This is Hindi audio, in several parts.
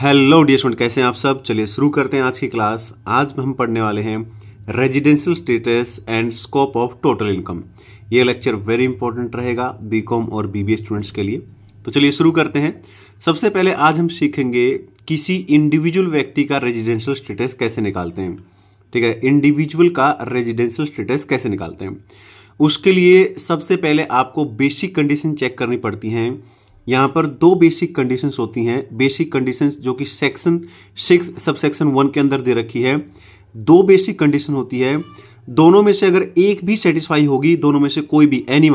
हेलो डियर स्टूडेंट कैसे हैं आप सब चलिए शुरू करते हैं आज की क्लास आज हम पढ़ने वाले हैं residential status and scope of total income ये लेक्चर वेरी इंपॉर्टेंट रहेगा बीकॉम और बीबीए स्टूडेंट्स के लिए तो चलिए शुरू करते हैं सबसे पहले आज हम सीखेंगे किसी इंडिविजुअल व्यक्ति का रेजिडेंशियल स्टेटस कैसे निकालते हैं ठीक है इंडिविजुअल का रेजिडेंशियल स्टेटस कैसे निकालते हैं उसके लिए सबसे पहले आपको बेसिक कंडीशन चेक करनी पड़ती हैं यहाँ पर दो बेसिक कंडीशंस होती हैं बेसिक कंडीशंस जो कि section six sub section one के अंदर दे रखी है दो बेसिक कंडीशन होती है दोनों में से अगर एक भी सेटिस्फाई होगी दोनों में से कोई भी एनी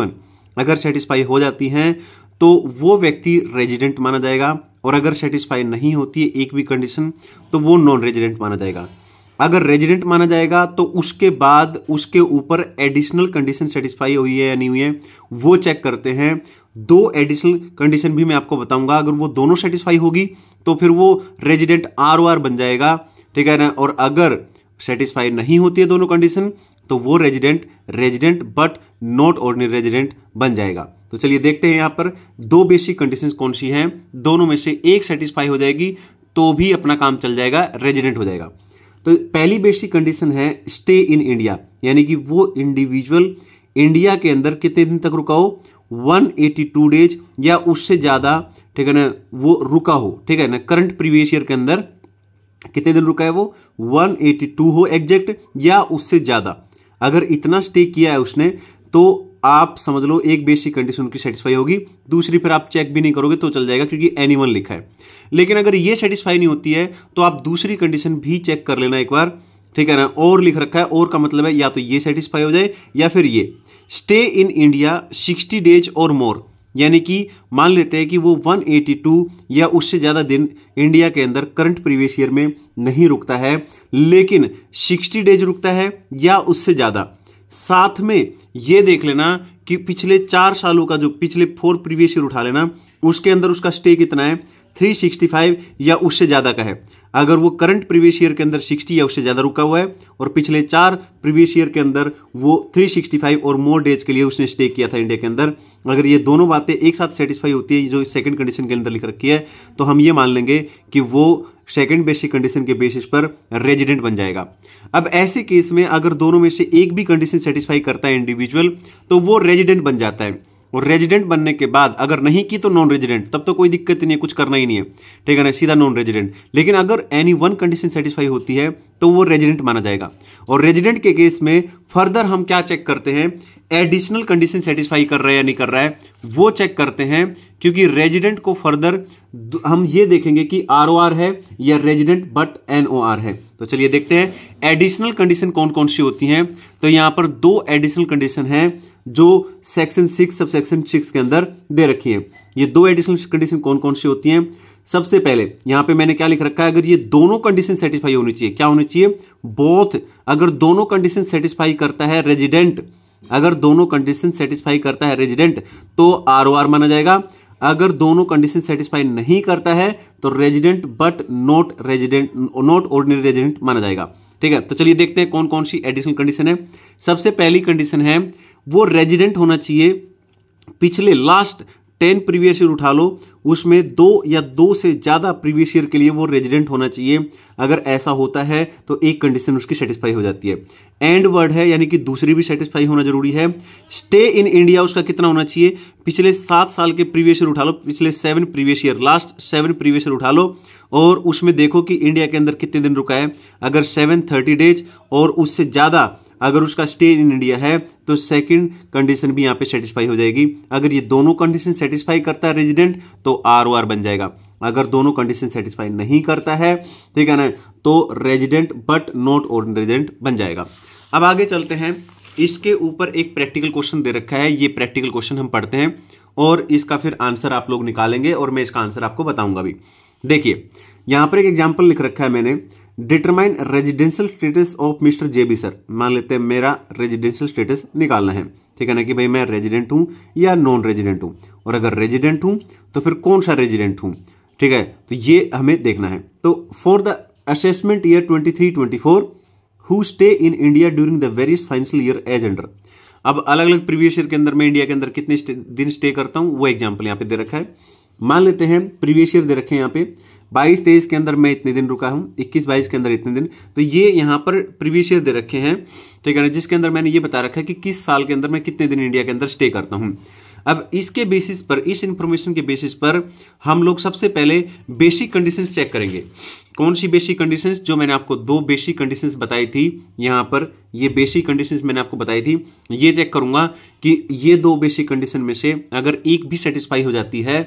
अगर सेटिस्फाई हो जाती हैं तो वो व्यक्ति रेजिडेंट माना जाएगा और अगर सेटिस्फाई नहीं होती है एक भी कंडीशन तो वो नॉन रेजिडेंट माना जाएगा अगर रेजिडेंट माना जाएगा तो उसके बाद उसके ऊपर एडिशनल कंडीशन सेटिस्फाई हुई है या नहीं हुई है वो चेक करते हैं दो एडिशनल कंडीशन भी मैं आपको बताऊंगा अगर वो दोनों सेटिस्फाई होगी तो फिर वो रेजिडेंट आर ओ आर बन जाएगा ठीक है ना और अगर सेटिस्फाई नहीं होती है दोनों कंडीशन तो वो resident resident but not ordinary resident बन जाएगा तो चलिए देखते हैं यहां पर दो बेसिक कंडीशन कौन सी हैं दोनों में से एक सेटिस्फाई हो जाएगी तो भी अपना काम चल जाएगा रेजिडेंट हो जाएगा तो पहली बेसिक कंडीशन है स्टे इन इंडिया यानी कि वो इंडिविजुअल इंडिया के अंदर कितने दिन तक रुकाओ 182 डेज या उससे ज़्यादा ठीक है ना वो रुका हो ठीक है ना करंट प्रीवियस ईयर के अंदर कितने दिन रुका है वो 182 हो एग्जैक्ट या उससे ज़्यादा अगर इतना स्टे किया है उसने तो आप समझ लो एक बेसिक कंडीशन उनकी सेटिस्फाई होगी दूसरी फिर आप चेक भी नहीं करोगे तो चल जाएगा क्योंकि एनिमल लिखा है लेकिन अगर ये सेटिस्फाई नहीं होती है तो आप दूसरी कंडीशन भी चेक कर लेना एक बार ठीक है ना और लिख रखा है और का मतलब है या तो ये सेटिस्फाई हो जाए या फिर ये stay in India sixty days और मोर यानी कि मान लेते हैं कि वो 182 या उससे ज़्यादा दिन इंडिया के अंदर करंट प्रीवियस ईयर में नहीं रुकता है लेकिन 60 डेज रुकता है या उससे ज़्यादा साथ में ये देख लेना कि पिछले चार सालों का जो पिछले फोर प्रीवियस ईयर उठा लेना उसके अंदर उसका स्टे कितना है 365 या उससे ज़्यादा का है अगर वो करंट प्रीवियस ईयर के अंदर 60 या उससे ज़्यादा रुका हुआ है और पिछले चार प्रीवियस ईयर के अंदर वो 365 और मोर डेज के लिए उसने स्टे किया था इंडिया के अंदर अगर ये दोनों बातें एक साथ सेटिस्फाई होती है जो सेकंड कंडीशन के अंदर लिख रखी है तो हम ये मान लेंगे कि वो सेकंड बेसिक कंडीशन के बेसिस पर रेजिडेंट बन जाएगा अब ऐसे केस में अगर दोनों में से एक भी कंडीशन सेटिस्फाई करता है इंडिविजुअल तो वो रेजिडेंट बन जाता है और रेजिडेंट बनने के बाद अगर नहीं की तो नॉन रेजिडेंट तब तो कोई दिक्कत नहीं है कुछ करना ही नहीं है ठीक है ना सीधा नॉन रेजिडेंट लेकिन अगर एनी वन कंडीशन सेटिस्फाई होती है तो वो रेजिडेंट माना जाएगा और रेजिडेंट के केस में फर्दर हम क्या चेक करते हैं एडिशनल कंडीशन सेटिस्फाई कर रहा है या नहीं कर रहा है वो चेक करते हैं क्योंकि रेजिडेंट को फर्दर हम ये देखेंगे कि आर ओ आर है या resident but N O R है तो चलिए देखते हैं एडिशनल कंडीशन कौन कौन सी होती हैं तो यहाँ पर दो एडिशनल कंडीशन हैं जो section six sub section six के अंदर दे रखी है ये दो एडिशनल कंडीशन कौन कौन सी होती हैं सबसे पहले यहां पे मैंने क्या लिख रखा है अगर ये दोनों कंडीशन सेटिस्फाई होनी चाहिए क्या होनी चाहिए बोथ अगर दोनों कंडीशन सेटिस्फाई करता है रेजिडेंट अगर दोनों कंडीशन सेटिस्फाई करता है रेजिडेंट तो आर ओ आर माना जाएगा अगर दोनों कंडीशन सेटिस्फाई नहीं करता है तो resident but not resident not ordinary resident माना जाएगा ठीक है तो चलिए देखते हैं कौन कौन सी एडिशनल कंडीशन है सबसे पहली कंडीशन है वो रेजिडेंट होना चाहिए पिछले लास्ट टेन प्रीवियस ईयर उठा लो उसमें दो या दो से ज़्यादा प्रीवियस ईयर के लिए वो रेजिडेंट होना चाहिए अगर ऐसा होता है तो एक कंडीशन उसकी सेटिस्फाई हो जाती है एंड वर्ड है यानी कि दूसरी भी सेटिस्फाई होना जरूरी है स्टे इन इंडिया उसका कितना होना चाहिए पिछले सात साल के प्रीवियस ईयर उठा लो पिछले seven previous year last seven previous year उठा लो और उसमें देखो कि इंडिया के अंदर कितने दिन रुका है अगर सेवन थर्टी डेज और उससे ज़्यादा अगर उसका स्टे इन इंडिया है तो सेकंड कंडीशन भी यहाँ पे सेटिस्फाई हो जाएगी अगर ये दोनों कंडीशन सेटिस्फाई करता है रेजिडेंट तो आर ओ आर बन जाएगा अगर दोनों कंडीशन सेटिस्फाई नहीं करता है ठीक है ना तो resident but not or resident बन जाएगा अब आगे चलते हैं इसके ऊपर एक प्रैक्टिकल क्वेश्चन दे रखा है ये प्रैक्टिकल क्वेश्चन हम पढ़ते हैं और इसका फिर आंसर आप लोग निकालेंगे और मैं इसका आंसर आपको बताऊंगा भी देखिए यहाँ पर एक एग्जाम्पल लिख रखा है मैंने determine residential status of mister J B sir मान लेते हैं मेरा रेजिडेंशियल स्टेटस निकालना है ठीक है ना कि भाई मैं रेजिडेंट हूँ या नॉन रेजिडेंट हूँ और अगर रेजिडेंट हूँ तो फिर कौन सा रेजिडेंट हूँ ठीक है तो ये हमें देखना है तो for the assessment year twenty three twenty four who stay in India during the various financial year as under अब अलग अलग प्रीवियस ईयर के अंदर मैं इंडिया के अंदर कितने दिन स्टे करता हूँ वो एग्जाम्पल यहाँ पे दे रखा है मान लेते हैं प्रीवियस ईयर दे रखे हैं यहाँ पे बाईस तेईस के अंदर मैं इतने दिन रुका हूँ इक्कीस बाईस के अंदर इतने दिन तो ये यहाँ पर प्रीवियस ईयर दे रखे हैं ठीक है ना जिसके अंदर मैंने ये बता रखा है कि किस साल के अंदर मैं कितने दिन इंडिया के अंदर स्टे करता हूँ अब इसके बेसिस पर इस इंफॉर्मेशन के बेसिस पर हम लोग सबसे पहले बेसिक कंडीशन चेक करेंगे कौन सी बेसिक कंडीशंस जो मैंने आपको दो बेसिक कंडीशंस बताई थी यहाँ पर ये बेसिक कंडीशंस मैंने आपको बताई थी ये चेक करूंगा कि ये दो बेसिक कंडीशन में से अगर एक भी सेटिस्फाई हो जाती है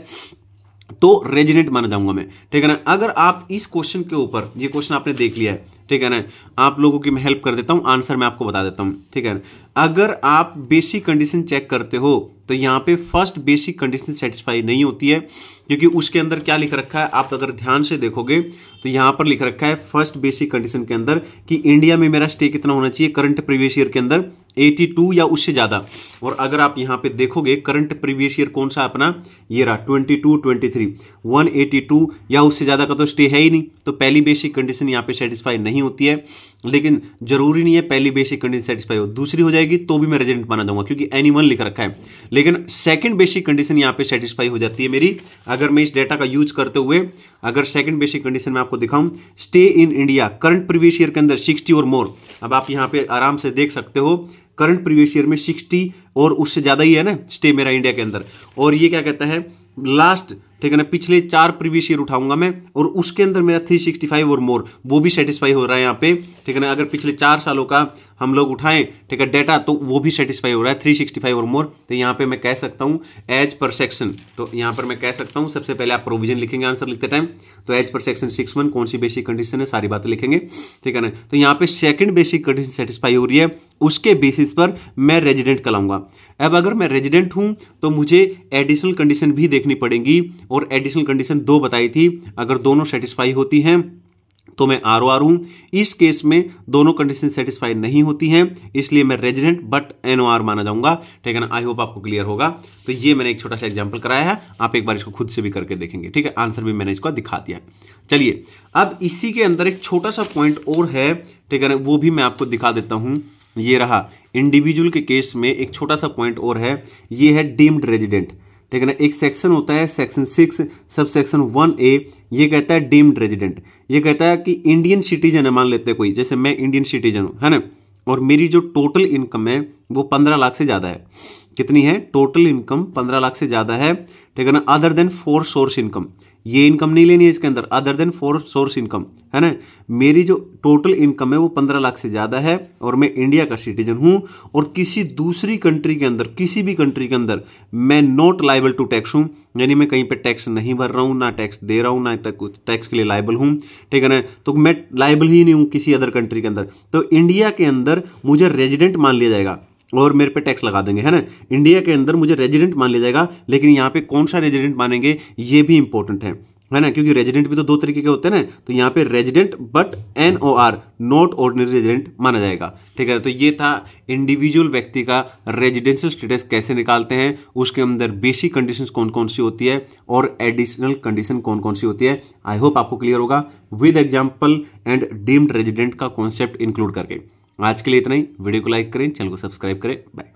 तो रेजिडेंट माना जाऊंगा मैं ठीक है ना अगर आप इस क्वेश्चन के ऊपर ये क्वेश्चन आपने देख लिया है ठीक है ना आप लोगों की मैं हेल्प कर देता हूं आंसर मैं आपको बता देता हूं ठीक है ना अगर आप बेसिक कंडीशन चेक करते हो तो यहां पे फर्स्ट बेसिक कंडीशन सेटिस्फाई नहीं होती है क्योंकि उसके अंदर क्या लिख रखा है आप अगर ध्यान से देखोगे तो यहां पर लिख रखा है फर्स्ट बेसिक कंडीशन के अंदर कि इंडिया में मेरा स्टे कितना होना चाहिए करंट प्रीवियस ईयर के अंदर 82 या उससे ज़्यादा और अगर आप यहाँ पे देखोगे करंट प्रीवियस ईयर कौन सा अपना ये रहा twenty two twenty three one eighty two या उससे ज़्यादा का तो स्टे है ही नहीं तो पहली बेसिक कंडीशन यहाँ पे सेटिस्फाई नहीं होती है लेकिन जरूरी नहीं है पहली बेसिक कंडीशन सेटिस्फाई हो दूसरी हो जाएगी तो भी मैं रेजिडेंट माना जाऊंगा क्योंकि एनिमल लिख रखा है लेकिन सेकंड बेसिक कंडीशन यहाँ पे सेटिस्फाई हो जाती है मेरी अगर मैं इस डेटा का यूज करते हुए अगर सेकंड बेसिक कंडीशन में आपको दिखाऊं stay in India current previous year के अंदर सिक्सटी और मोर अब आप यहाँ पे आराम से देख सकते हो करंट प्रीवियस ईयर में सिक्सटी और उससे ज़्यादा ही है ना स्टे मेरा इंडिया के अंदर और ये क्या कहता है लास्ट ठीक है ना पिछले चार प्रीवियस ईयर उठाऊंगा मैं और उसके अंदर मेरा 365 और मोर वो भी सेटिस्फाई हो रहा है यहाँ पे ठीक है ना अगर पिछले चार सालों का हम लोग उठाएं ठीक है डेटा तो वो भी सेटिस्फाई हो रहा है 365 और मोर तो यहाँ पे मैं कह सकता हूँ एज पर सेक्शन तो यहाँ पर मैं कह सकता हूँ सबसे पहले आप प्रोविजन लिखेंगे आंसर लिखते टाइम तो as per section six one कौन सी बेसिक कंडीशन है सारी बातें लिखेंगे ठीक है ना तो यहाँ पे सेकंड बेसिक कंडीशन सेटिस्फाई हो रही है उसके बेसिस पर मैं रेजिडेंट कहलाऊंगा अब अगर मैं रेजिडेंट हूँ तो मुझे एडिशनल कंडीशन भी देखनी पड़ेगी और एडिशनल कंडीशन दो बताई थी अगर दोनों सेटिस्फाई होती हैं तो मैं आर ओ आर हूँ इस केस में दोनों कंडीशन सेटिस्फाई नहीं होती हैं इसलिए मैं resident but N O R माना जाऊंगा ठीक है ना आई होप आपको क्लियर होगा तो ये मैंने एक छोटा सा एग्जांपल कराया है आप एक बार इसको खुद से भी करके देखेंगे ठीक है आंसर भी मैंने इसको दिखा दिया चलिए अब इसी के अंदर एक छोटा सा पॉइंट और है ठीक है ना वो भी मैं आपको दिखा देता हूँ ये रहा इंडिविजुअल के केस में एक छोटा सा पॉइंट और है ये है डीम्ड रेजिडेंट ना एक सेक्शन होता है section six sub section one A ये कहता है डीम्ड रेजिडेंट ये कहता है कि इंडियन सिटीजन है मान लेते हैं कोई जैसे मैं इंडियन सिटीजन हूँ है ना और मेरी जो टोटल इनकम है वो पंद्रह लाख से ज़्यादा है कितनी है टोटल इनकम पंद्रह लाख से ज़्यादा है ठीक है ना other than for source income ये इनकम नहीं लेनी है इसके अंदर other than for source income है ना मेरी जो टोटल इनकम है वो पंद्रह लाख से ज़्यादा है और मैं इंडिया का सिटीजन हूँ और किसी दूसरी कंट्री के अंदर किसी भी कंट्री के अंदर मैं नॉट लाइबल टू टैक्स हूँ यानी मैं कहीं पे टैक्स नहीं भर रहा हूँ ना टैक्स दे रहा हूँ ना टैक्स के लिए लाइबल हूँ ठीक है ना तो मैं लाइबल ही नहीं हूँ किसी अदर कंट्री के अंदर तो इंडिया के अंदर मुझे रेजिडेंट मान लिया जाएगा और मेरे पे टैक्स लगा देंगे है ना इंडिया के अंदर मुझे रेजिडेंट मान लिया जाएगा लेकिन यहाँ पे कौन सा रेजिडेंट मानेंगे ये भी इंपॉर्टेंट है है ना क्योंकि रेजिडेंट भी तो दो तरीके के होते हैं ना तो यहाँ पे resident but N O R not ordinary resident माना जाएगा ठीक है तो ये था इंडिविजुअल व्यक्ति का रेजिडेंशियल स्टेटस कैसे निकालते हैं उसके अंदर बेसिक कंडीशंस कौन कौन सी होती है और एडिशनल कंडीशन कौन कौन सी होती है आई होप आपको क्लियर होगा with example and deemed resident का कॉन्सेप्ट इंक्लूड करके आज के लिए इतना ही वीडियो को लाइक करें चैनल को सब्सक्राइब करें बाय